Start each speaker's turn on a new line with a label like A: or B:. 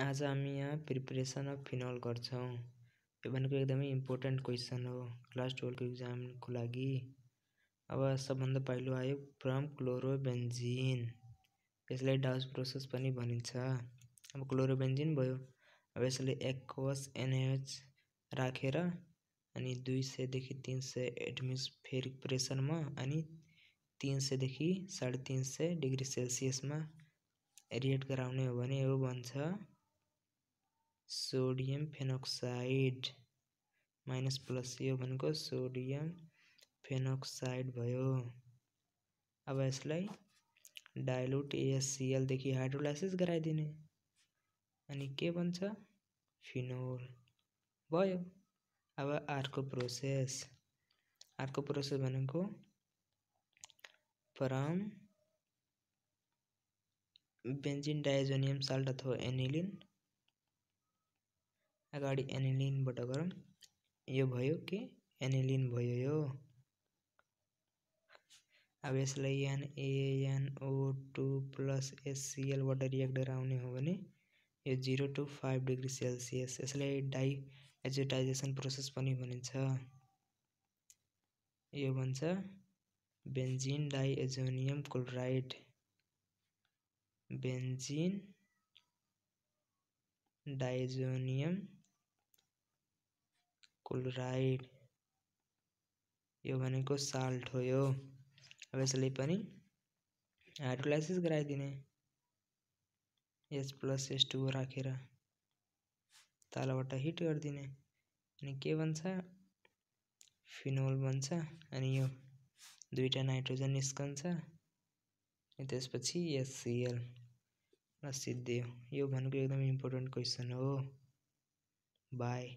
A: आज हामी यहाँ प्रिपरेसन अफ फिनल गर्छौँ यो भनेको एकदमै इम्पोर्टेन्ट क्वेसन हो क्लास टुवेल्भको इक्जामको लागि अब सबभन्दा पहिलो आयो फ्रम क्लोरोबेन्जिन यसलाई डाउस प्रोसेस पनि भनिन्छ अब क्लोरोबेन्जिन भयो अब यसलाई एक्वस एनएच राखेर अनि दुई सयदेखि तिन सय एडमिस फेर प्रेसरमा अनि तिन सयदेखि साढे तिन सय डिग्री सेल्सियसमा रिएट गराउने हो भने यो बन्छ सोडियम फेनोक्साइड माइनस प्लस यो भनेको सोडियम फेनोक्साइड भयो अब यसलाई डाइलुट एएससिएलदेखि हाइड्रोलाइसिस गराइदिने अनि के बन्छ फिनोल भयो अब अर्को प्रोसेस अर्को प्रोसेस भनेको फ्रम बेन्जिन डाइजोनियम साल्ट अथवा एनिलिन अगाडि एनिलिनबाट गरौँ यो भयो के एनिलिन भयो यो अब यसलाई एएनओ टु प्लस एससिएलबाट रियाक्टर आउने हो भने यो zero to five degree Celsius यसलाई डाइ एजोटाइजेसन प्रोसेस पनि भनिन्छ यो भन्छ benzene diazonium chloride benzene diazonium chloride यो भनेको साल्ट हो यो अब यसले पनि हाइड्रोलाइसिस गराइदिने एच प्लस एस टू राखेर तलबाट हिट गरिदिने अनि के भन्छ फिनोल बन्छ अनि यो दुईवटा नाइट्रोजन निस्कन्छ अनि त्यसपछि एससिएल सिद्धि यो भनेको एकदम इम्पोर्टेन्ट क्वेसन हो बाई